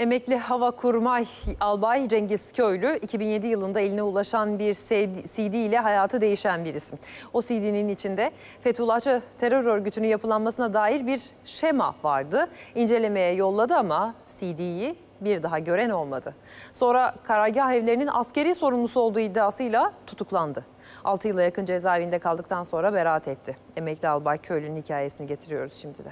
Emekli Hava Kurmay Albay Cengiz Köylü 2007 yılında eline ulaşan bir CD ile hayatı değişen bir isim. O CD'nin içinde Fethullahçı terör örgütünün yapılanmasına dair bir şema vardı. İncelemeye yolladı ama CD'yi bir daha gören olmadı. Sonra karargah evlerinin askeri sorumlusu olduğu iddiasıyla tutuklandı. 6 yıla yakın cezaevinde kaldıktan sonra beraat etti. Emekli Albay Köylü'nün hikayesini getiriyoruz şimdi de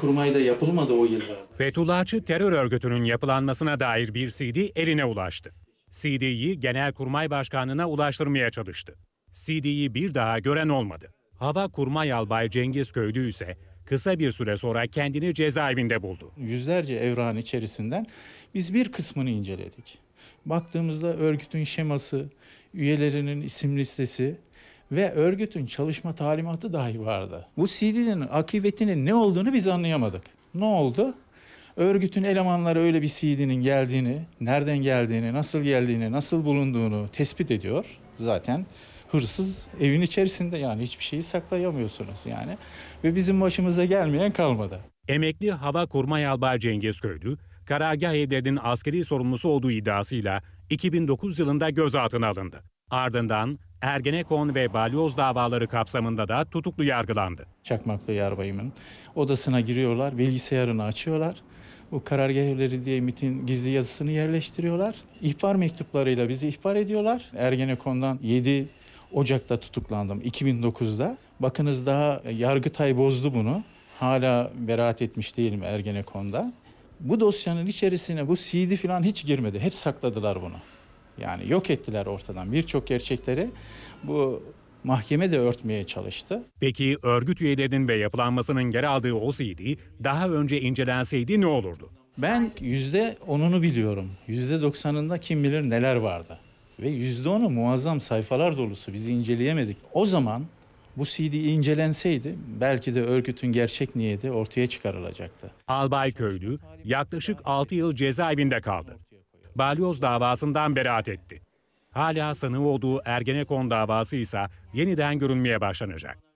kurmayı da yapılmadı o yıllarda. Fethullahçı terör örgütünün yapılanmasına dair bir CD eline ulaştı. CD'yi Genelkurmay Başkanlığı'na ulaştırmaya çalıştı. CD'yi bir daha gören olmadı. Hava Kurmay Albay Cengiz Köylü ise kısa bir süre sonra kendini cezaevinde buldu. Yüzlerce evran içerisinden biz bir kısmını inceledik. Baktığımızda örgütün şeması, üyelerinin isim listesi, ve örgütün çalışma talimatı dahi vardı. Bu CD'nin akıbetinin ne olduğunu biz anlayamadık. Ne oldu? Örgütün elemanları öyle bir CD'nin geldiğini, nereden geldiğini, nasıl geldiğini, nasıl bulunduğunu tespit ediyor. Zaten hırsız evin içerisinde yani hiçbir şeyi saklayamıyorsunuz yani. Ve bizim başımıza gelmeyen kalmadı. Emekli Hava Kurmay Albay Cengiz Köylü, Karargah Eder'in askeri sorumlusu olduğu iddiasıyla 2009 yılında gözaltına alındı. Ardından Ergenekon ve balyoz davaları kapsamında da tutuklu yargılandı. Çakmaklı yarbayımın odasına giriyorlar, bilgisayarını açıyorlar. Bu karargah evleri diye MIT'in gizli yazısını yerleştiriyorlar. İhbar mektuplarıyla bizi ihbar ediyorlar. Ergenekon'dan 7 Ocak'ta tutuklandım 2009'da. Bakınız daha Yargıtay bozdu bunu. Hala beraat etmiş değilim Ergenekon'da. Bu dosyanın içerisine bu CD falan hiç girmedi. Hep sakladılar bunu. Yani yok ettiler ortadan birçok gerçekleri. Bu mahkeme de örtmeye çalıştı. Peki örgüt üyelerinin ve yapılanmasının yer aldığı o CD daha önce incelenseydi ne olurdu? Ben %10'unu biliyorum. %90'ında kim bilir neler vardı. Ve %10'u muazzam sayfalar dolusu bizi inceleyemedik. O zaman bu CD incelenseydi belki de örgütün gerçek niyeti ortaya çıkarılacaktı. Albay Köylü yaklaşık 6 yıl cezaevinde kaldı balyoz davasından beraat etti. Hala sanığı olduğu Ergenekon davası ise yeniden görünmeye başlanacak.